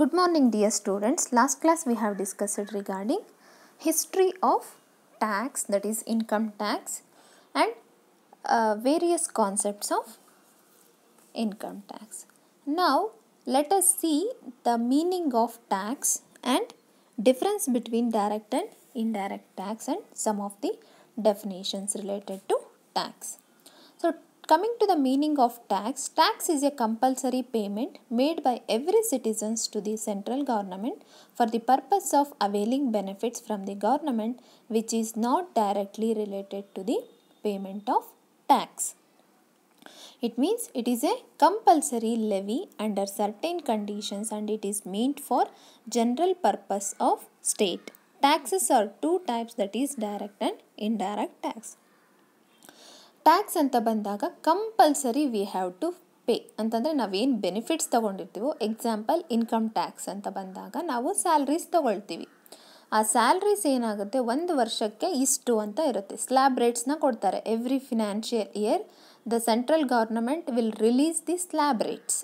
Good morning dear students. Last class we have discussed regarding history of tax that is income tax and uh, various concepts of income tax. Now let us see the meaning of tax and difference between direct and indirect tax and some of the definitions related to tax. So Coming to the meaning of tax, tax is a compulsory payment made by every citizens to the central government for the purpose of availing benefits from the government which is not directly related to the payment of tax. It means it is a compulsory levy under certain conditions and it is meant for general purpose of state. Taxes are two types that is direct and indirect tax. Tax ಅಂತ ಬಂದಾಗ compulsory we have to pay ಅಂತಂದರೆ ನಾವೇನು benefits ತೊಗೊಂಡಿರ್ತೀವೋ example income tax ಅಂತ ಬಂದಾಗ ನಾವು salaries ತೊಗೊಳ್ತೀವಿ ಆ ಸ್ಯಾಲ್ರೀಸ್ ಏನಾಗುತ್ತೆ ಒಂದು ವರ್ಷಕ್ಕೆ ಇಷ್ಟು ಅಂತ ಇರುತ್ತೆ ಸ್ಲ್ಯಾಬ್ ರೇಟ್ಸ್ನ ಕೊಡ್ತಾರೆ every financial year the central government will release the slab rates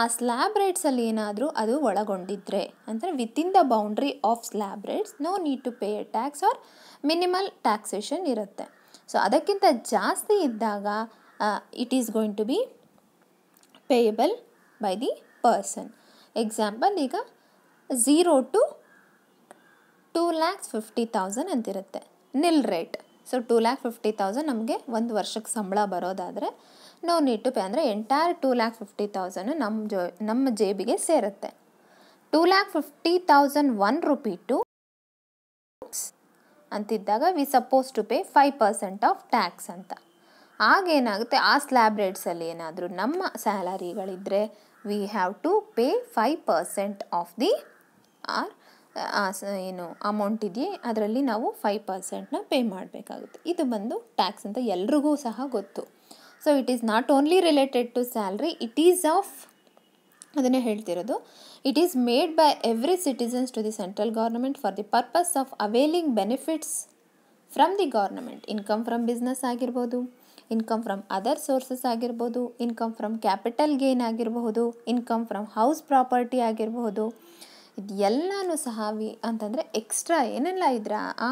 ಆ ಸ್ಲ್ಯಾಬ್ ರೇಟ್ಸಲ್ಲಿ ಏನಾದರೂ ಅದು ಒಳಗೊಂಡಿದ್ದರೆ ಅಂದರೆ within the boundary of slab rates no need to pay a tax or minimal taxation ಇರುತ್ತೆ ಸೊ ಅದಕ್ಕಿಂತ ಜಾಸ್ತಿ ಇದ್ದಾಗ it is going to be payable by the person example ಈಗ zero to two lakhs fifty thousand ಅಂತಿರುತ್ತೆ nil rate so two lakh fifty thousand ನಮಗೆ ಒಂದು ವರ್ಷಕ್ಕೆ ಸಂಬಳ ಬರೋದಾದರೆ ನಾವು ನೀಡ್ ಟು ಪೇ ಅಂದರೆ entire two lakh fifty thousand ನಮ್ಮ ಜೋ ನಮ್ಮ ಜೇಬಿಗೆ ಸೇರುತ್ತೆ two lakh fifty thousand one rupee to ಅಂತಿದ್ದಾಗ we suppose to pay five percent of tax ಅಂತ ಆಗೇನಾಗುತ್ತೆ ಆ ಸ್ಲ್ಯಾಬ್ ರೇಟ್ಸಲ್ಲಿ ಏನಾದರೂ ನಮ್ಮ ಸ್ಯಾಲರಿಗಳಿದ್ದರೆ we have to pay five percent of the or ಏನು ಅಮೌಂಟ್ ಇದೆಯೇ ಅದರಲ್ಲಿ ನಾವು ಫೈವ್ ಪರ್ಸೆಂಟ್ನ ಪೇ ಮಾಡಬೇಕಾಗುತ್ತೆ ಇದು ಬಂದು ಟ್ಯಾಕ್ಸ್ ಅಂತ ಎಲ್ರಿಗೂ ಸಹ ಗೊತ್ತು so it is not only related to salary it is of ಅದನ್ನೇ ಹೇಳ್ತಿರೋದು it is made by every citizens to the central government for the purpose of availing benefits from the government income from business ಆಗಿರ್ಬೋದು income from other sources ಆಗಿರ್ಬೋದು income from capital gain ಆಗಿರಬಹುದು income from house property ಆಗಿರಬಹುದು ಇದೆಲ್ಲನೂ ಸಹ we ಅಂತಂದರೆ extra ಏನೆಲ್ಲ ಇದ್ರ ಆ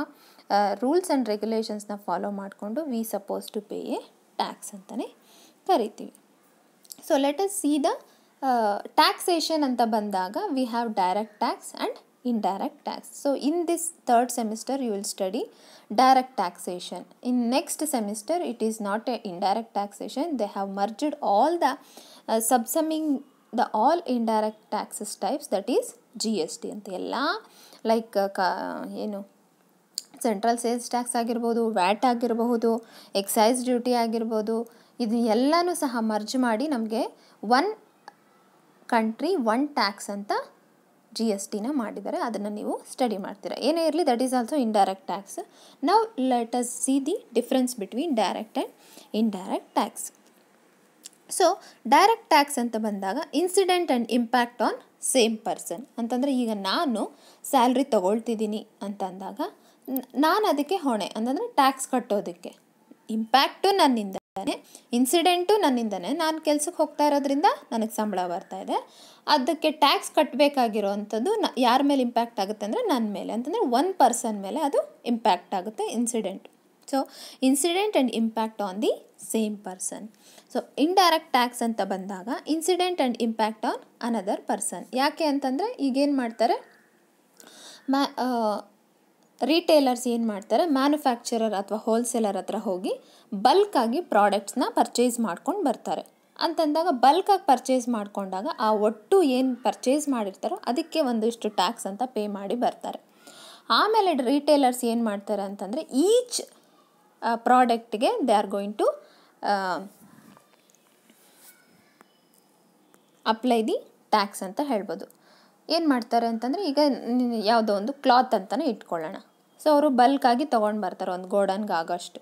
ರೂಲ್ಸ್ ಆ್ಯಂಡ್ ರೆಗ್ಯುಲೇಷನ್ಸ್ನ ಫಾಲೋ ಮಾಡಿಕೊಂಡು we suppose to pay a tax ಅಂತಲೇ ಕರಿತೀವಿ so let us see the taxation ಅಂತ ಬಂದಾಗ we have direct tax and indirect tax so in this third semester you will study direct taxation in next semester it is not a indirect taxation they have merged all the subsuming the all indirect taxes types that is G S T ಅಂತ ಎಲ್ಲ like uh, ಕ ಏನು central sales tax ಆಗಿರ್ಬೋದು VAT ಆಗಿರಬಹುದು exercise duty ಆಗಿರ್ಬೋದು ಇದು ಎಲ್ಲನೂ ಸಹ ಮರ್ಜ್ ಮಾಡಿ ನಮಗೆ ಒನ್ ಕಂಟ್ರಿ ಒನ್ ಟ್ಯಾಕ್ಸ್ ಅಂತ ಜಿ ಎಸ್ ಟಿನ ಮಾಡಿದ್ದಾರೆ ಅದನ್ನು ನೀವು ಸ್ಟಡಿ ಮಾಡ್ತೀರಾ ಏನೇ ಇರಲಿ that is also direct tax ನಾವು let us see the difference between direct and indirect tax so direct tax ಅಂತ ಬಂದಾಗ incident and impact on same person ಅಂತಂದರೆ ಈಗ ನಾನು ಸ್ಯಾಲ್ರಿ ತೊಗೊಳ್ತಿದ್ದೀನಿ ಅಂತಂದಾಗ ನಾನು ಅದಕ್ಕೆ ಹೊಣೆ ಅಂತಂದರೆ ಟ್ಯಾಕ್ಸ್ ಕಟ್ಟೋದಕ್ಕೆ ಇಂಪ್ಯಾಕ್ಟು ನನ್ನಿಂದ ಇನ್ಸಿಡೆಂಟು ನನ್ನಿಂದನೇ ನಾನು ಕೆಲ್ಸಕ್ಕೆ ಹೋಗ್ತಾ ಇರೋದ್ರಿಂದ ನನಗೆ ಸಂಬಳ ಬರ್ತಾ ಇದೆ ಅದಕ್ಕೆ ಟ್ಯಾಕ್ಸ್ ಕಟ್ಟಬೇಕಾಗಿರೋ ನ ಯಾರ ಮೇಲೆ ಇಂಪ್ಯಾಕ್ಟ್ ಆಗುತ್ತೆ ಅಂದರೆ ನನ್ನ ಮೇಲೆ ಅಂತಂದರೆ ಒನ್ ಪರ್ಸನ್ ಮೇಲೆ ಅದು ಇಂಪ್ಯಾಕ್ಟ್ ಆಗುತ್ತೆ incident so incident and impact on the same person so indirect tax ಅಂತ ಬಂದಾಗ incident and impact on another person ಯಾಕೆ ಅಂತಂದರೆ ಈಗೇನು ಮಾಡ್ತಾರೆ ಮ್ಯಾ ರಿಟೇಲರ್ಸ್ ಏನು ಮಾಡ್ತಾರೆ ಮ್ಯಾನುಫ್ಯಾಕ್ಚರರ್ ಅಥವಾ ಹೋಲ್ಸೇಲರ್ ಹತ್ರ ಹೋಗಿ ಬಲ್ಕಾಗಿ ಪ್ರಾಡಕ್ಟ್ಸ್ನ ಪರ್ಚೇಸ್ ಮಾಡ್ಕೊಂಡು ಬರ್ತಾರೆ ಅಂತಂದಾಗ ಬಲ್ಕಾಗಿ ಪರ್ಚೇಸ್ ಮಾಡಿಕೊಂಡಾಗ ಆ ಒಟ್ಟು ಏನು ಪರ್ಚೇಸ್ ಮಾಡಿರ್ತಾರೋ ಅದಕ್ಕೆ ಒಂದಿಷ್ಟು ಟ್ಯಾಕ್ಸ್ ಅಂತ ಪೇ ಮಾಡಿ ಬರ್ತಾರೆ ಆಮೇಲೆ ರಿಟೇಲರ್ಸ್ ಏನು ಮಾಡ್ತಾರೆ ಅಂತಂದರೆ ಈಚ್ ಪ್ರಾಡಕ್ಟ್ಗೆ they are going to apply the tax ಅಂತ ಹೇಳ್ಬೋದು ಏನು ಮಾಡ್ತಾರೆ ಅಂತಂದರೆ ಈಗ ಯಾವುದೋ ಒಂದು ಕ್ಲಾತ್ ಅಂತಲೇ ಇಟ್ಕೊಳ್ಳೋಣ ಸೊ ಅವರು ಬಲ್ಕಾಗಿ ತೊಗೊಂಡು ಬರ್ತಾರೆ ಒಂದು ಗೋಡನ್ಗೆ ಆಗೋಷ್ಟು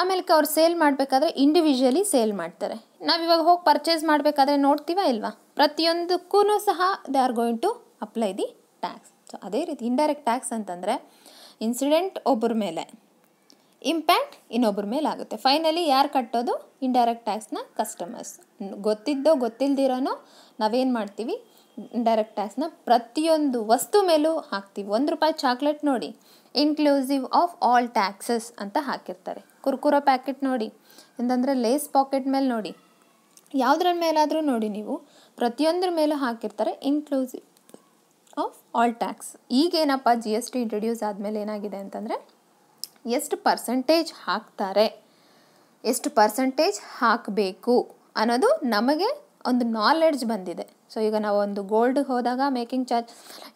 ಆಮೇಲೆ ಅವ್ರು ಸೇಲ್ ಮಾಡಬೇಕಾದ್ರೆ ಇಂಡಿವಿಜುವಲಿ ಸೇಲ್ ಮಾಡ್ತಾರೆ ನಾವಿವಾಗ ಹೋಗಿ ಪರ್ಚೇಸ್ ಮಾಡಬೇಕಾದ್ರೆ ನೋಡ್ತೀವ ಇಲ್ವಾ ಪ್ರತಿಯೊಂದಕ್ಕೂ ಸಹ they are going to apply the tax so ಅದೇ ರೀತಿ ಇಂಡೈರೆಕ್ಟ್ ಟ್ಯಾಕ್ಸ್ ಅಂತಂದರೆ ಇನ್ಸಿಡೆಂಟ್ ಒಬ್ಬರ ಮೇಲೆ ಇಂಪ್ಯಾಕ್ಟ್ ಇನ್ನೊಬ್ಬರ ಮೇಲೆ ಆಗುತ್ತೆ ಫೈನಲಿ ಯಾರು ಕಟ್ಟೋದು ಇಂಡೈರೆಕ್ಟ್ ಟ್ಯಾಕ್ಸ್ನ ಕಸ್ಟಮರ್ಸ್ ಗೊತ್ತಿದ್ದೋ ಗೊತ್ತಿಲ್ಲದಿರೋನೋ ನಾವೇನು ಮಾಡ್ತೀವಿ ಡೈರೆಕ್ಟ್ ಟ್ಯಾಕ್ಸ್ನ ಪ್ರತಿಯೊಂದು ವಸ್ತು ಮೇಲೂ ಹಾಕ್ತೀವಿ ಒಂದು ರೂಪಾಯಿ ಚಾಕ್ಲೇಟ್ ನೋಡಿ ಇನ್ಕ್ಲೂಸಿವ್ ಆಫ್ ಆಲ್ ಟ್ಯಾಕ್ಸಸ್ ಅಂತ ಹಾಕಿರ್ತಾರೆ ಕುರ್ಕುರ ಪ್ಯಾಕೆಟ್ ನೋಡಿ ಎಂತಂದರೆ ಲೇಸ್ ಪಾಕೆಟ್ ಮೇಲೆ ನೋಡಿ ಯಾವುದ್ರ ಮೇಲಾದರೂ ನೋಡಿ ನೀವು ಪ್ರತಿಯೊಂದ್ರ ಮೇಲೂ ಹಾಕಿರ್ತಾರೆ ಇನ್ಕ್ಲೂಸಿವ್ ಆಫ್ ಆಲ್ ಟ್ಯಾಕ್ಸ್ ಈಗೇನಪ್ಪ ಜಿ ಎಸ್ ಟಿ ಇಂಟ್ರಡ್ಯೂಸ್ ಆದಮೇಲೆ ಏನಾಗಿದೆ ಅಂತಂದರೆ ಎಷ್ಟು ಪರ್ಸೆಂಟೇಜ್ ಹಾಕ್ತಾರೆ ಎಷ್ಟು ಪರ್ಸೆಂಟೇಜ್ ಹಾಕಬೇಕು ಅನ್ನೋದು ನಮಗೆ ಒಂದು ನಾಲೆಡ್ಜ್ ಬಂದಿದೆ ಸೊ ಈಗ ನಾವು ಒಂದು ಗೋಲ್ಡ್ಗೆ ಹೋದಾಗ ಮೇಕಿಂಗ್ ಚಾರ್ಜ್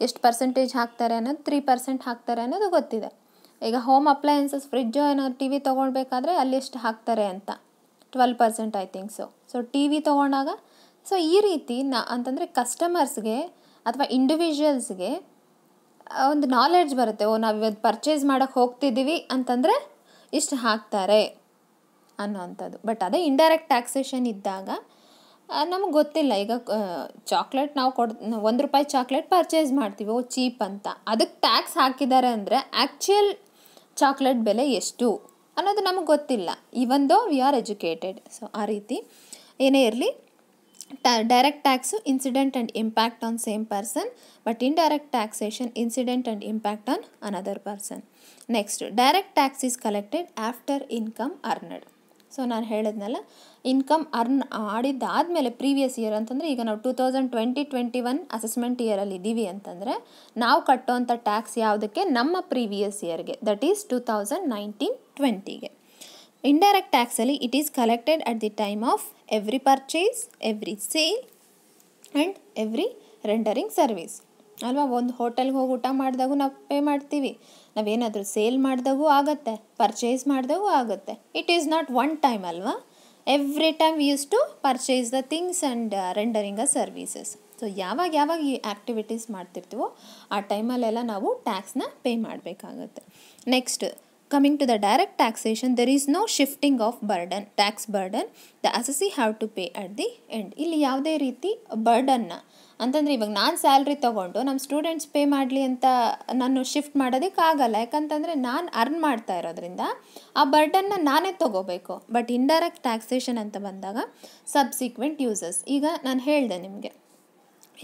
ಎಷ್ಟು ಪರ್ಸೆಂಟೇಜ್ ಹಾಕ್ತಾರೆ ಅನ್ನೋದು ತ್ರೀ ಪರ್ಸೆಂಟ್ ಹಾಕ್ತಾರೆ ಅನ್ನೋದು ಗೊತ್ತಿದೆ ಈಗ ಹೋಮ್ ಅಪ್ಲಯನ್ಸಸ್ ಫ್ರಿಜ್ಜು ಏನೋ ಟಿ ವಿ ತೊಗೊಳ್ಬೇಕಾದ್ರೆ ಅಲ್ಲಿ ಎಷ್ಟು ಹಾಕ್ತಾರೆ ಅಂತ twelve percent I think so so T V ತೊಗೊಂಡಾಗ ಸೊ ಈ ರೀತಿ ನ ಅಂತಂದರೆ ಕಸ್ಟಮರ್ಸ್ಗೆ ಅಥವಾ ಇಂಡಿವಿಜುವಲ್ಸ್ಗೆ ಒಂದು ನಾಲೆಡ್ಜ್ ಬರುತ್ತೆ ಓ ನಾವು ಇವತ್ತು ಪರ್ಚೇಸ್ ಮಾಡೋಕ್ಕೆ ಹೋಗ್ತಿದ್ದೀವಿ ಅಂತಂದರೆ ಇಷ್ಟು ಹಾಕ್ತಾರೆ ಅಂಥದ್ದು ಬಟ್ ಅದೇ ಇಂಡೈರೆಕ್ಟ್ ಟ್ಯಾಕ್ಸೇಷನ್ ಇದ್ದಾಗ ನಮಗೆ ಗೊತ್ತಿಲ್ಲ ಈಗ ಚಾಕ್ಲೇಟ್ ನಾವು ಕೊಡ್ ಒಂದು ರೂಪಾಯಿ ಚಾಕ್ಲೇಟ್ ಪರ್ಚೇಸ್ ಮಾಡ್ತೀವಿ ಓ ಚೀಪ್ ಅಂತ ಅದಕ್ಕೆ ಟ್ಯಾಕ್ಸ್ ಹಾಕಿದ್ದಾರೆ ಅಂದರೆ ಆ್ಯಕ್ಚುಯಲ್ ಚಾಕ್ಲೇಟ್ ಬೆಲೆ ಎಷ್ಟು ಅನ್ನೋದು ನಮಗೆ ಗೊತ್ತಿಲ್ಲ ಇವನ್ ದೋ ವಿ ಆರ್ ಎಜುಕೇಟೆಡ್ ಸೊ ಆ ರೀತಿ ಏನೇ ಇರಲಿ ಟ್ಯಾ direct tax incident and impact on same person but direct taxation incident and impact on another person next direct tax is collected after income earned so ನಾನು ಹೇಳಿದ್ನಲ್ಲ ಇನ್ಕಮ್ ಅರ್ನ್ ಆಡಿದ್ದಾದಮೇಲೆ previous year ಅಂತಂದರೆ ಈಗ ನಾವು two thousand twenty twenty one assessment ಇಯರಲ್ಲಿ ಇದ್ದೀವಿ ಅಂತಂದರೆ ನಾವು ಕಟ್ಟೋವಂಥ ಟ್ಯಾಕ್ಸ್ ಯಾವುದಕ್ಕೆ ನಮ್ಮ ಪ್ರೀವಿಯಸ್ ಇಯರ್ಗೆ that is two thousand nineteen ಟ್ವೆಂಟಿಗೆ ಇಂಡೈರೆಕ್ಟ್ ಟ್ಯಾಕ್ಸಲ್ಲಿ it is collected at the time of every purchase every sale and every rendering service ಅಲ್ವಾ ಒಂದು ಹೋಟೆಲ್ಗೆ ಹೋಗಿ ಊಟ ಮಾಡಿದಾಗೂ ನಾವು ಪೇ ಮಾಡ್ತೀವಿ ನಾವೇನಾದರೂ ಸೇಲ್ ಮಾಡಿದಾಗೂ ಆಗುತ್ತೆ ಪರ್ಚೇಸ್ ಮಾಡಿದಾಗೂ ಆಗುತ್ತೆ it is not one time ಅಲ್ವಾ every time use to purchase the things and rendering the services so ಯಾವಾಗ ಯಾವಾಗ ಈ ಆ್ಯಕ್ಟಿವಿಟೀಸ್ ಮಾಡ್ತಿರ್ತೀವೋ ಆ ಟೈಮಲ್ಲೆಲ್ಲ ನಾವು ಟ್ಯಾಕ್ಸ್ನ ಪೇ ಮಾಡಬೇಕಾಗುತ್ತೆ next coming to the direct taxation there is no shifting of burden tax burden the assessee have to pay at the end ಇಲ್ಲಿ ಯಾವುದೇ ರೀತಿ ಬರ್ಡನ್ನ ಅಂತಂದರೆ ಇವಾಗ ನಾನು ಸ್ಯಾಲ್ರಿ ತೊಗೊಂಡು ನಮ್ಮ ಸ್ಟೂಡೆಂಟ್ಸ್ ಪೇ ಮಾಡಲಿ ಅಂತ ನಾನು ಶಿಫ್ಟ್ ಮಾಡೋದಕ್ಕೆ ಮಾಡೋದಕ್ಕಾಗಲ್ಲ ಯಾಕಂತಂದರೆ ನಾನು ಅರ್ನ್ ಮಾಡ್ತಾ ಇರೋದ್ರಿಂದ ಆ ಬರ್ಡನ್ನ ನಾನೇ ತೊಗೋಬೇಕು ಬಟ್ ಇಂಡೈರೆಕ್ಟ್ ಟ್ಯಾಕ್ಸೇಷನ್ ಅಂತ ಬಂದಾಗ ಸಬ್ಸಿಕ್ವೆಂಟ್ ಯೂಸಸ್ ಈಗ ನಾನು ಹೇಳಿದೆ ನಿಮಗೆ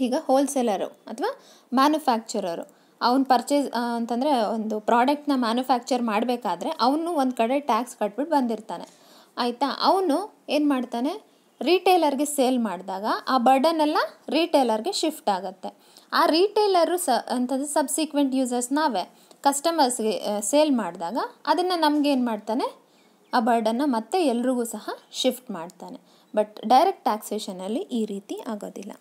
ಈಗ ಹೋಲ್ಸೇಲರು ಅಥವಾ ಮ್ಯಾನುಫ್ಯಾಕ್ಚರರು ಅವ್ನು ಪರ್ಚೇಸ್ ಅಂತಂದರೆ ಒಂದು ಪ್ರಾಡಕ್ಟ್ನ ಮ್ಯಾನುಫ್ಯಾಕ್ಚರ್ ಮಾಡಬೇಕಾದ್ರೆ ಅವನು ಒಂದು ಕಡೆ ಟ್ಯಾಕ್ಸ್ ಕಟ್ಬಿಟ್ಟು ಬಂದಿರ್ತಾನೆ ಆಯಿತಾ ಅವನು ಏನು ಮಾಡ್ತಾನೆ ರೀಟೇಲರ್ಗೆ ಸೇಲ್ ಮಾಡಿದಾಗ ಆ ಬರ್ಡನೆಲ್ಲ ರೀಟೇಲರ್ಗೆ ಶಿಫ್ಟ್ ಆಗುತ್ತೆ ಆ ರೀಟೇಲರು ಸ ಅಂಥದ್ದು ಸಬ್ಸಿಕ್ವೆಂಟ್ ಯೂಸರ್ಸ್ ನಾವೇ ಕಸ್ಟಮರ್ಸ್ಗೆ ಸೇಲ್ ಮಾಡಿದಾಗ ಅದನ್ನು ನಮಗೇನು ಮಾಡ್ತಾನೆ ಆ ಬರ್ಡನ್ನ ಮತ್ತೆ ಎಲ್ರಿಗೂ ಸಹ ಶಿಫ್ಟ್ ಮಾಡ್ತಾನೆ ಬಟ್ ಡೈರೆಕ್ಟ್ ಟ್ಯಾಕ್ಸೇಷನಲ್ಲಿ ಈ ರೀತಿ ಆಗೋದಿಲ್ಲ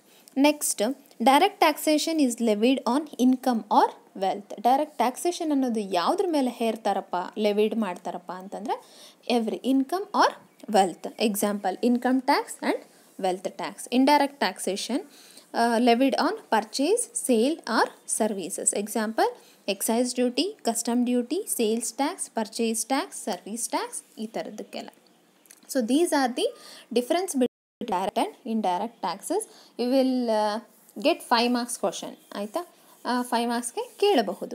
next direct taxation is levied on income or wealth direct taxation ಅನ್ನೋದು ಯಾವುದ್ರ ಮೇಲೆ ಹೇರ್ತಾರಪ್ಪ ಲೆವಿಡ್ ಮಾಡ್ತಾರಪ್ಪ ಅಂತಂದರೆ every income or wealth. Example, income tax and wealth tax. Indirect taxation uh, levied on purchase, sale or services. Example, excise duty, custom duty, sales tax, purchase tax, service tax, ether. So, these are the difference between direct and indirect taxes you will uh, get 5 marks question aitha uh, 5 marks ke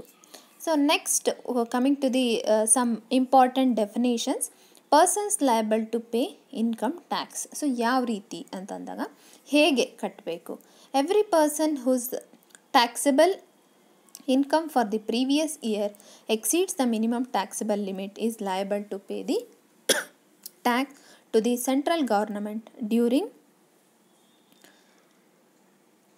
so next coming to the some important definitions persons liable to pay income tax so ಯಾವ ರೀತಿ ಅಂತಂದಾಗ ಹೇಗೆ ಕಟ್ಟಬೇಕು every person whose taxable income for the previous year exceeds the minimum taxable limit is liable to pay the tax to the central government during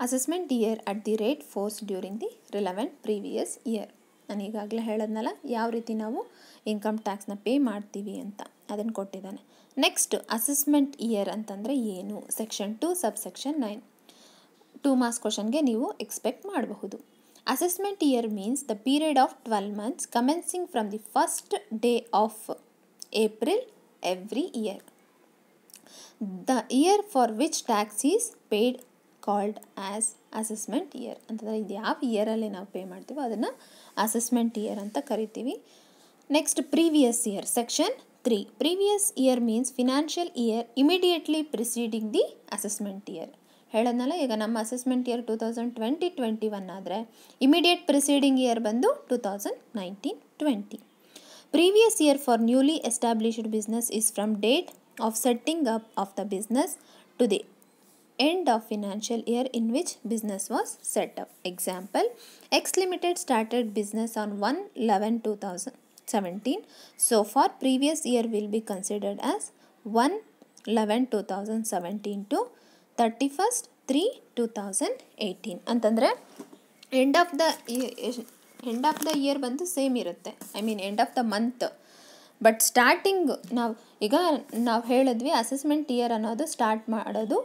assessment year at the rate force during the relevant previous year ನಾನು ಈಗಾಗಲೇ ಹೇಳೋದ್ನಲ್ಲ ಯಾವ ರೀತಿ ನಾವು income ಟ್ಯಾಕ್ಸ್ನ pay ಮಾಡ್ತೀವಿ ಅಂತ ಅದನ್ನು ಕೊಟ್ಟಿದ್ದಾನೆ next assessment year ಅಂತಂದರೆ ಏನು section two sub section nine two marks ಕ್ವಶನ್ಗೆ ನೀವು ಎಕ್ಸ್ಪೆಕ್ಟ್ ಮಾಡಬಹುದು assessment year means the period of twelve months commencing from the first day of April every year the year for which tax is paid called as assessment year ಅಂತಂದರೆ ಇದು ಯಾವ ಇಯರಲ್ಲಿ ನಾವು pay ಮಾಡ್ತೀವೋ ಅದನ್ನು assessment year ಅಂತ ಕರಿತೀವಿ next previous year section three previous year means financial year immediately preceding the assessment year ಹೇಳೋದ್ನಲ್ಲ ಈಗ ನಮ್ಮ assessment year two thousand twenty twenty one ಆದರೆ ಇಮಿಡಿಯೇಟ್ ಪ್ರಿಸೀಡಿಂಗ್ ಇಯರ್ ಬಂದು two thousand nineteen twenty previous year for newly established business is from date of setting up of the business to the end of financial year in which business was set up example X limited started business on one eleven two thousand 17 so for previous year will be considered as 1 11 2017 to 31st 3 2018 ಅಂತಂದರೆ end of the end of the year ಬಂದು same ಇರುತ್ತೆ I mean end of the month but starting ನಾವು ಈಗ ನಾವು ಹೇಳಿದ್ವಿ assessment year ಅನ್ನೋದು start ಮಾಡೋದು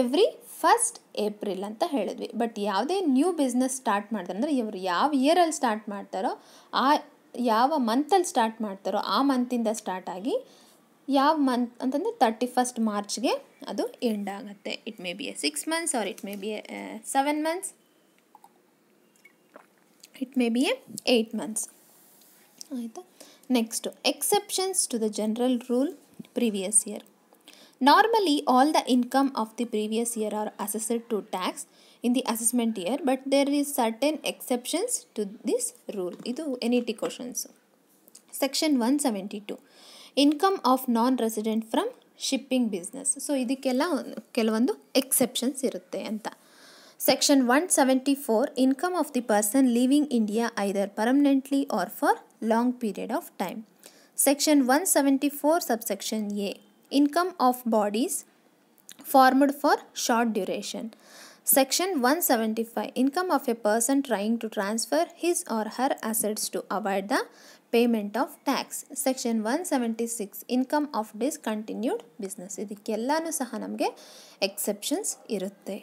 every first April ಅಂತ ಹೇಳಿದ್ವಿ ಬಟ್ ಯಾವುದೇ ನ್ಯೂ ಬಿಸ್ನೆಸ್ ಸ್ಟಾರ್ಟ್ ಮಾಡಿದ್ರೆ ಇವರು ಯಾವ ಇಯರಲ್ಲಿ ಸ್ಟಾರ್ಟ್ ಮಾಡ್ತಾರೋ ಆ ಯಾವ ಮಂತಲ್ಲಿ ಸ್ಟಾರ್ಟ್ ಮಾಡ್ತಾರೋ ಆ ಮಂತಿಂದ ಸ್ಟಾರ್ಟ್ ಆಗಿ ಯಾವ ಮಂತ್ ಅಂತಂದರೆ ತರ್ಟಿ ಫಸ್ಟ್ ಮಾರ್ಚ್ಗೆ ಅದು ಎಂಡ್ ಆಗುತ್ತೆ it may be a six months or it may be a seven months it may be a eight months ಆಯಿತಾ next exceptions to the general rule previous year normally all the income of the previous year are assessed to tax in the assessment year but there is certain exceptions to this rule ಇದು N E T questions section one seventy two income of non resident from shipping business so ಇದಕ್ಕೆಲ್ಲ ಕೆಲವೊಂದು ಎಕ್ಸೆಪ್ಷನ್ಸ್ ಇರುತ್ತೆ ಅಂತ section one seventy four income of the person living India either permanently or for long period of time section one seventy four subsection A income of bodies formed for short duration section one seventy 175 income of a person trying to transfer his or her assets to avoid the payment of tax section one seventy six income of discontinued business ಇದಕ್ಕೆಲ್ಲನೂ ಸಹ ನಮಗೆ exceptions ಇರುತ್ತೆ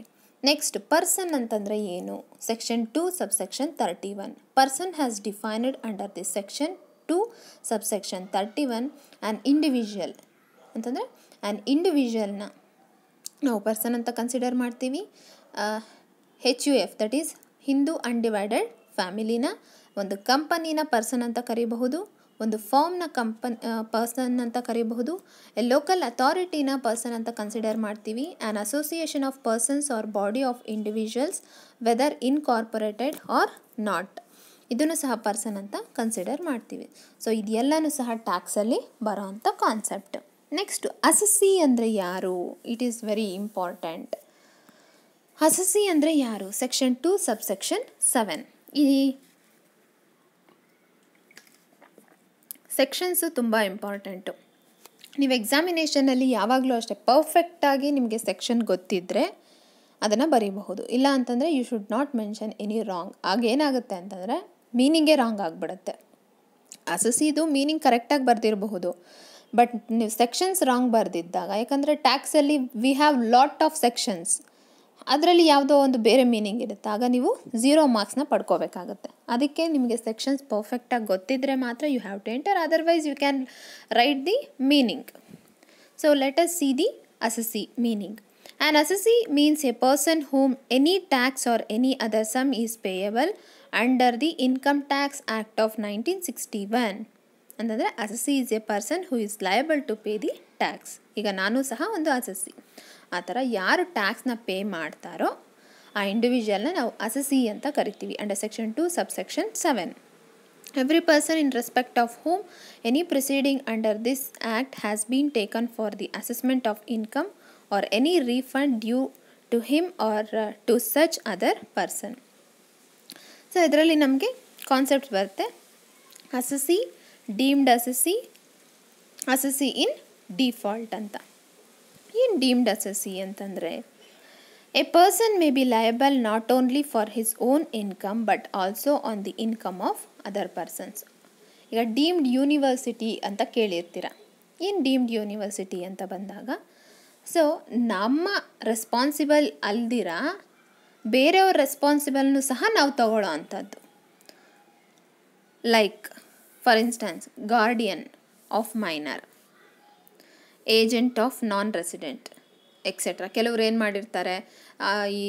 next person ಅಂತಂದರೆ ಏನು section two subsection thirty one person has defined under this section two subsection thirty one an individual ಅಂತಂದರೆ an ಇಂಡಿವಿಜುವಲ್ನ ನಾವು person ಅಂತ ಕನ್ಸಿಡರ್ ಮಾಡ್ತೀವಿ H U F that is Hindu undivided ಫ್ಯಾಮಿಲಿನ ಒಂದು ಕಂಪನಿನ ಪರ್ಸನ್ ಅಂತ ಕರಿಬಹುದು ಒಂದು ಫಾರ್ಮ್ನ ಕಂಪನ್ ಪರ್ಸನ್ ಅಂತ ಕರಿಬಹುದು ಲೋಕಲ್ ಅಥಾರಿಟಿನ ಪರ್ಸನ್ ಅಂತ ಕನ್ಸಿಡರ್ ಮಾಡ್ತೀವಿ an association of persons or body of individuals whether incorporated or not ಇದನ್ನು ಸಹ ಪರ್ಸನ್ ಅಂತ ಕನ್ಸಿಡರ್ ಮಾಡ್ತೀವಿ ಸೊ ಇದೆಲ್ಲನೂ ಸಹ ಟ್ಯಾಕ್ಸಲ್ಲಿ ಬರೋ ಅಂಥ ಕಾನ್ಸೆಪ್ಟ್ ನೆಕ್ಸ್ಟ್ ಅಸಸಿ ಅಂದರೆ ಯಾರು it is very important assessee ಅಂದರೆ ಯಾರು ಸೆಕ್ಷನ್ ಟು ಸೆಕ್ಷನ್ ಸೆವೆನ್ ಈ ಸೆಕ್ಷನ್ಸು ತುಂಬ ಇಂಪಾರ್ಟೆಂಟು ನೀವು ಎಕ್ಸಾಮಿನೇಷನಲ್ಲಿ ಯಾವಾಗಲೂ ಅಷ್ಟೇ ಪರ್ಫೆಕ್ಟಾಗಿ ನಿಮಗೆ ಸೆಕ್ಷನ್ ಗೊತ್ತಿದ್ದರೆ ಅದನ್ನು ಬರೀಬಹುದು ಇಲ್ಲ ಅಂತಂದರೆ you should not mention any wrong ಆಗೇನಾಗುತ್ತೆ ಅಂತಂದರೆ ಮೀನಿಂಗೇ ರಾಂಗ್ ಆಗಿಬಿಡುತ್ತೆ ಅಸಸಿದು ಮೀನಿಂಗ್ ಕರೆಕ್ಟಾಗಿ ಬರೆದಿರಬಹುದು ಬಟ್ ನೀವು ಸೆಕ್ಷನ್ಸ್ ರಾಂಗ್ ಬರೆದಿದ್ದಾಗ ಯಾಕಂದರೆ ಟ್ಯಾಕ್ಸಲ್ಲಿ we have lot of sections ಅದರಲ್ಲಿ ಯಾವುದೋ ಒಂದು ಬೇರೆ ಮೀನಿಂಗ್ ಇರುತ್ತೆ ಆಗ ನೀವು ಝೀರೋ ಮಾರ್ಕ್ಸ್ನ ಪಡ್ಕೋಬೇಕಾಗುತ್ತೆ ಅದಕ್ಕೆ ನಿಮಗೆ ಸೆಕ್ಷನ್ಸ್ ಪರ್ಫೆಕ್ಟಾಗಿ ಗೊತ್ತಿದ್ದರೆ ಮಾತ್ರ you have to enter otherwise you can write the meaning so let us see the see meaning and see means a person whom any tax or any other sum is payable under the income tax act of nineteen sixty one ಅಂತಂದರೆ assessee is a person who is liable to pay the tax ಈಗ ನಾನು ಸಹ ಒಂದು assessee ಆ ಥರ ಯಾರು ಟ್ಯಾಕ್ಸ್ನ pay ಮಾಡ್ತಾರೋ ಆ ಇಂಡಿವಿಜುವಲ್ನ ನಾವು ಅಸಸಿ ಅಂತ ಕರಿತೀವಿ under section two subsection seven every person in respect of whom any proceeding under this act has been taken for the assessment of income or any refund due to him or to such other person so ಇದರಲ್ಲಿ ನಮಗೆ concept ಬರುತ್ತೆ assessee deemed assessee assessee in default ಅಂತ ಏನು deemed assessee ಅಂತಂದರೆ a person may be liable not only for his own income but also on the income of other persons ಈಗ deemed university ಅಂತ ಕೇಳಿರ್ತೀರ ಏನು ಡೀಮ್ಡ್ ಯೂನಿವರ್ಸಿಟಿ ಅಂತ ಬಂದಾಗ so ನಮ್ಮ ರೆಸ್ಪಾನ್ಸಿಬಲ್ ಅಲ್ದಿರ ಬೇರೆಯವ್ರ ರೆಸ್ಪಾನ್ಸಿಬಲ್ನು ಸಹ ನಾವು ತಗೊಳ್ಳೋ ಅಂಥದ್ದು like for instance guardian of minor agent of non resident etcetera ಕೆಲವ್ರು ಏನು ಮಾಡಿರ್ತಾರೆ ಈ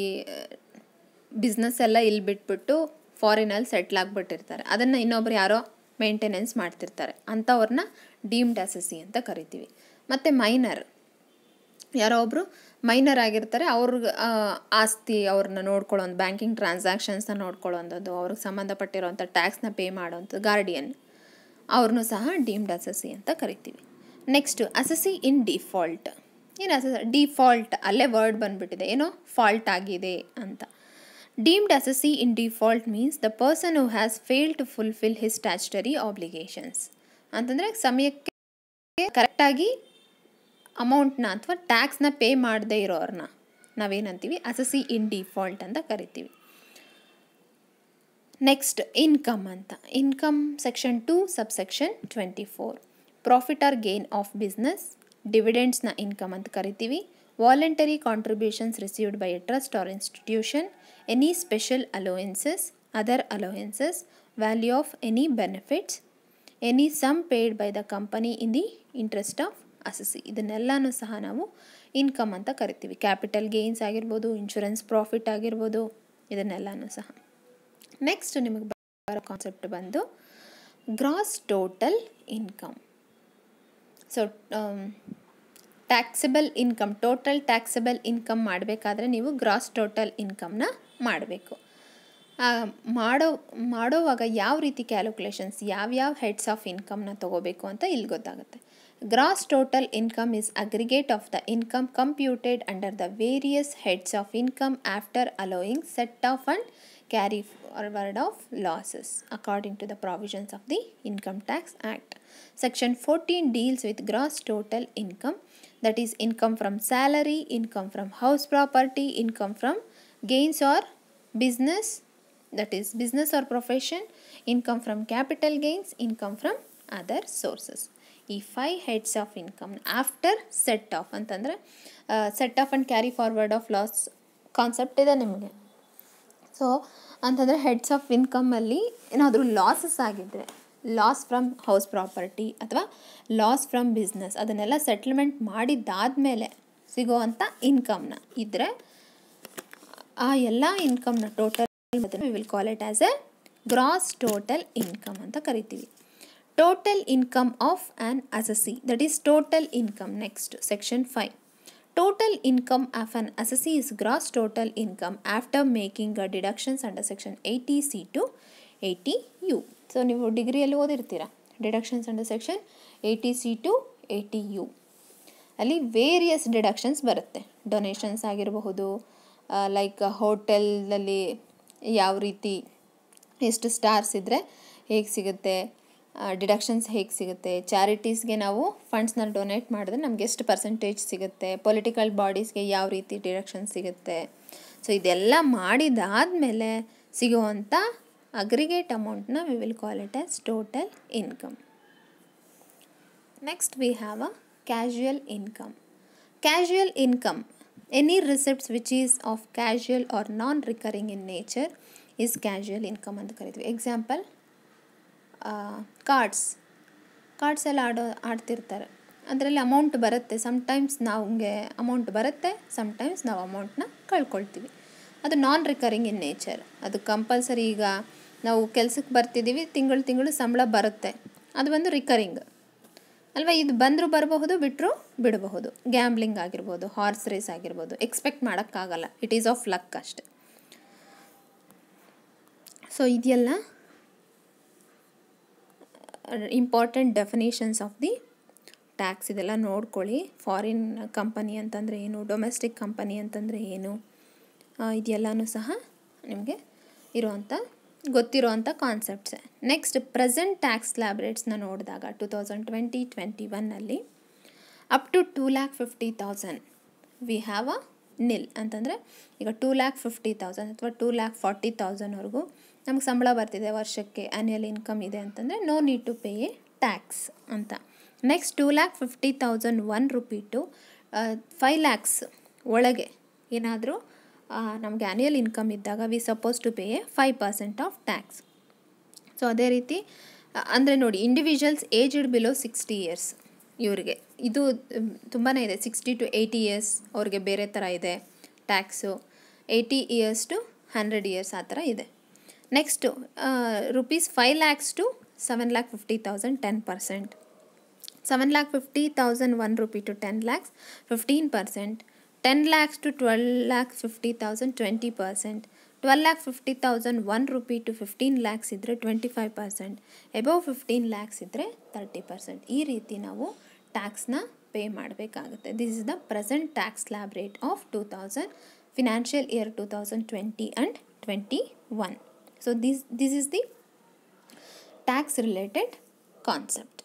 ಬಿಸ್ನೆಸ್ ಎಲ್ಲ ಇಲ್ಲಿ ಬಿಟ್ಬಿಟ್ಟು ಫಾರಿನಲ್ಲಿ ಸೆಟ್ಲ್ ಆಗಿಬಿಟ್ಟಿರ್ತಾರೆ ಅದನ್ನು ಇನ್ನೊಬ್ರು ಯಾರೋ ಮೇಂಟೆನೆನ್ಸ್ ಮಾಡ್ತಿರ್ತಾರೆ ಅಂಥವ್ರನ್ನ ಡೀಮ್ಡ್ ಸಿ ಅಂತ ಕರಿತೀವಿ ಮತ್ತು ಮೈನರ್ ಯಾರೋ ಒಬ್ಬರು ಮೈನರ್ ಆಗಿರ್ತಾರೆ ಅವ್ರಿಗೆ ಆಸ್ತಿ ಅವ್ರನ್ನ ನೋಡ್ಕೊಳ್ಳೋದು ಬ್ಯಾಂಕಿಂಗ್ ಟ್ರಾನ್ಸಾಕ್ಷನ್ಸ್ನ ನೋಡ್ಕೊಳ್ಳೋಂಥದ್ದು ಅವ್ರಿಗೆ ಸಂಬಂಧಪಟ್ಟಿರೋಂಥ ಟ್ಯಾಕ್ಸ್ನ ಪೇ ಮಾಡೋವಂಥದ್ದು ಗಾರ್ಡಿಯನ್ ಅವ್ರನ್ನೂ ಸಹ ಡೀಮ್ಡ್ ಅಸಸಿ ಅಂತ ಕರಿತೀವಿ ನೆಕ್ಸ್ಟು ಅಸಸಿ ಇನ್ ಡಿಫಾಲ್ಟ್ ಏನು ಅಸಸ್ ಡಿಫಾಲ್ಟ್ ಅಲ್ಲೇ ವರ್ಡ್ ಬಂದುಬಿಟ್ಟಿದೆ ಏನೋ ಫಾಲ್ಟ್ ಆಗಿದೆ ಅಂತ deemed assessee in default means the person who has fail to fulfil his statutory obligations ಅಂತಂದರೆ ಸಮಯಕ್ಕೆ ಕರೆಕ್ಟಾಗಿ ಅಮೌಂಟ್ನ ಅಥವಾ ಟ್ಯಾಕ್ಸ್ನ ಪೇ ಮಾಡದೇ ಇರೋರನ್ನ ನಾವೇನಂತೀವಿ ಅಸಸಿ ಇನ್ ಡಿಫಾಲ್ಟ್ ಅಂತ ಕರಿತೀವಿ ನೆಕ್ಸ್ಟ್ ಇನ್ಕಮ್ ಅಂತ income section two sub section twenty four profit or gain of business ಡಿವಿಡೆಂಡ್ಸ್ನ ಇನ್ಕಮ್ ಅಂತ ಕರಿತೀವಿ voluntary contributions received by a trust or institution any special allowances other allowances value of any benefits any sum paid by the company in the interest of assessee ಇದನ್ನೆಲ್ಲನೂ ಸಹ ನಾವು income ಅಂತ ಕರಿತೀವಿ capital gains ಆಗಿರ್ಬೋದು insurance profit ಆಗಿರ್ಬೋದು ಇದನ್ನೆಲ್ಲನೂ ಸಹ next ನಿಮಗೆ ಬರೋ ಕಾನ್ಸೆಪ್ಟ್ ಬಂದು gross total income so taxable income total taxable income ಮಾಡಬೇಕಾದ್ರೆ ನೀವು ಗ್ರಾಸ್ ಟೋಟಲ್ ಇನ್ಕಮ್ನ ಮಾಡಬೇಕು ಮಾಡೋ ಮಾಡೋವಾಗ ಯಾವ ರೀತಿ ಕ್ಯಾಲ್ಕುಲೇಷನ್ಸ್ ಯಾವ್ಯಾವ ಹೆಡ್ಸ್ ಆಫ್ ಇನ್ಕಮ್ನ ತೊಗೋಬೇಕು ಅಂತ ಇಲ್ಲಿ ಗೊತ್ತಾಗುತ್ತೆ gross total income is aggregate of the income computed under the various heads of income after allowing set off and carry word of losses according to the provisions of the Income Tax Act. Section 14 deals with gross total income that is income from salary, income from house property, income from gains or business that is business or profession, income from capital gains, income from other sources. ಈ five heads of income after set off set set and carry forward of loss concept. Concept ಇದೆ ನಿಮಗೆ So. ಅಂತಂದರೆ heads of ಇನ್ಕಮಲ್ಲಿ ಏನಾದರೂ losses ಆಗಿದ್ದರೆ loss from house property ಅಥವಾ loss from business ಅದನ್ನೆಲ್ಲ settlement ಮಾಡಿದ್ದಾದಮೇಲೆ ಸಿಗುವಂಥ ಇನ್ಕಮ್ನ ಇದ್ದರೆ ಆ ಎಲ್ಲ ಇನ್ಕಮ್ನ total we will call it as a gross total income ಅಂತ ಕರಿತೀವಿ total income of an assessee that is total income next section five total income on income is gross total income after making the deductions under section eighty C to eighty U so ನೀವು ಡಿಗ್ರಿಯಲ್ಲಿ ಓದಿರ್ತೀರ deductions under section eighty C to eighty U ಅಲ್ಲಿ various deductions ಬರುತ್ತೆ donations ಆಗಿರಬಹುದು like ಹೋಟೆಲ್ನಲ್ಲಿ ಯಾವ ರೀತಿ ಎಷ್ಟು ಸ್ಟಾರ್ಸ್ ಇದ್ದರೆ ಹೇಗೆ ಸಿಗುತ್ತೆ ಡಿಡಕ್ಷನ್ಸ್ ಹೇಗೆ ಸಿಗುತ್ತೆ ಚಾರಿಟೀಸ್ಗೆ ನಾವು ಫಂಡ್ಸ್ನ ಡೊನೇಟ್ ಮಾಡಿದ್ರೆ ನಮ್ಗೆ ಎಷ್ಟು ಪರ್ಸೆಂಟೇಜ್ ಸಿಗುತ್ತೆ ಪೊಲಿಟಿಕಲ್ ಬಾಡೀಸ್ಗೆ ಯಾವ ರೀತಿ ಡಿಡಕ್ಷನ್ ಸಿಗುತ್ತೆ ಸೊ ಇದೆಲ್ಲ ಮಾಡಿದಾದಮೇಲೆ ಸಿಗುವಂಥ ಅಗ್ರಿಗೇಟ್ ಅಮೌಂಟ್ನ we will call it as total income next we have a casual income casual income any receipts which is of casual or non recurring in nature is casual income ಅಂತ ಕರಿತೀವಿ example cards cards ಎಲ್ಲ ಆಡೋ ಆಡ್ತಿರ್ತಾರೆ ಅದರಲ್ಲಿ amount ಬರುತ್ತೆ sometimes ನಮಗೆ amount ಬರುತ್ತೆ sometimes ನಾವು ಅಮೌಂಟ್ನ ಕಳ್ಕೊಳ್ತೀವಿ ಅದು ನಾನ್ ರಿಕರಿಂಗ್ ಇನ್ ನೇಚರ್ ಅದು ಕಂಪಲ್ಸರಿ ಈಗ ನಾವು ಕೆಲಸಕ್ಕೆ ಬರ್ತಿದ್ದೀವಿ ತಿಂಗಳು ತಿಂಗಳು ಸಂಬಳ ಬರುತ್ತೆ ಅದು ಒಂದು ರಿಕರಿಂಗ್ ಅಲ್ವಾ ಇದು ಬಂದರೂ ಬರಬಹುದು ಬಿಟ್ಟರೂ ಬಿಡಬಹುದು ಗ್ಯಾಂಬ್ಲಿಂಗ್ ಆಗಿರ್ಬೋದು ಹಾರ್ಸ್ ರೇಸ್ ಆಗಿರ್ಬೋದು ಎಕ್ಸ್ಪೆಕ್ಟ್ ಮಾಡೋಕ್ಕಾಗಲ್ಲ ಇಟ್ ಈಸ್ ಆಫ್ ಲಕ್ ಅಷ್ಟೆ ಸೊ ಇದೆಯಲ್ಲ important definitions of the tax ಇದೆಲ್ಲ ನೋಡ್ಕೊಳ್ಳಿ ಫಾರಿನ್ ಕಂಪನಿ ಅಂತಂದರೆ ಏನು ಡೊಮೆಸ್ಟಿಕ್ ಕಂಪನಿ ಅಂತಂದರೆ ಏನು ಇದೆಲ್ಲನೂ ಸಹ ನಿಮಗೆ ಇರುವಂಥ ಗೊತ್ತಿರುವಂಥ ಕಾನ್ಸೆಪ್ಟ್ಸೆ ನೆಕ್ಸ್ಟ್ ಪ್ರೆಸೆಂಟ್ ಟ್ಯಾಕ್ಸ್ ಲ್ಯಾಬ್ರೇಟ್ಸ್ನ ನೋಡಿದಾಗ ಟು ತೌಸಂಡ್ ಟ್ವೆಂಟಿ ಟ್ವೆಂಟಿ ಒನ್ನಲ್ಲಿ up to two lakh fifty thousand we have a nil ಅಂತಂದರೆ ಈಗ ಟೂ ಲ್ಯಾಕ್ ಫಿಫ್ಟಿ ತೌಸಂಡ್ ಅಥವಾ ಟೂ ಲ್ಯಾಕ್ ಫಾರ್ಟಿ ತೌಸಂಡ್ವರೆಗೂ ನಮಗೆ ಸಂಬಳ ಬರ್ತಿದೆ ವರ್ಷಕ್ಕೆ ಆ್ಯನ್ಯಲ್ ಇನ್ಕಮ್ ಇದೆ ಅಂತಂದರೆ no need to pay a tax ಅಂತ next two lakh fifty thousand one rupee to five lakhs ಒಳಗೆ ಏನಾದರೂ ನಮಗೆ ಆ್ಯನ್ಯಲ್ ಇನ್ಕಮ್ ಇದ್ದಾಗ we suppose to pay a five percent of tax so ಅದೇ ರೀತಿ ಅಂದರೆ ನೋಡಿ individuals aged below sixty years ಇವರಿಗೆ ಇದು ತುಂಬಾ ಇದೆ ಸಿಕ್ಸ್ಟಿ ಟು ಏಯ್ಟಿ ಇಯರ್ಸ್ ಅವ್ರಿಗೆ ಬೇರೆ ಥರ ಇದೆ tax eighty years to hundred years ಆ ಥರ ಇದೆ next rupees five lakhs to seven lakh fifty thousand ten percent seven lakh fifty thousand one rupee to ten lakhs fifteen percent ten lakhs to twelve lakh fifty thousand twenty percent twelve lakh fifty thousand one rupee to fifteen lakhs ಇದ್ದರೆ twenty five percent above fifteen lakhs ಇದ್ದರೆ thirty percent ಈ ರೀತಿ ನಾವು ಟ್ಯಾಕ್ಸ್ನ pay ಮಾಡಬೇಕಾಗುತ್ತೆ this is the present tax slab rate of two thousand financial year two thousand twenty and twenty one so this this is the tax related concept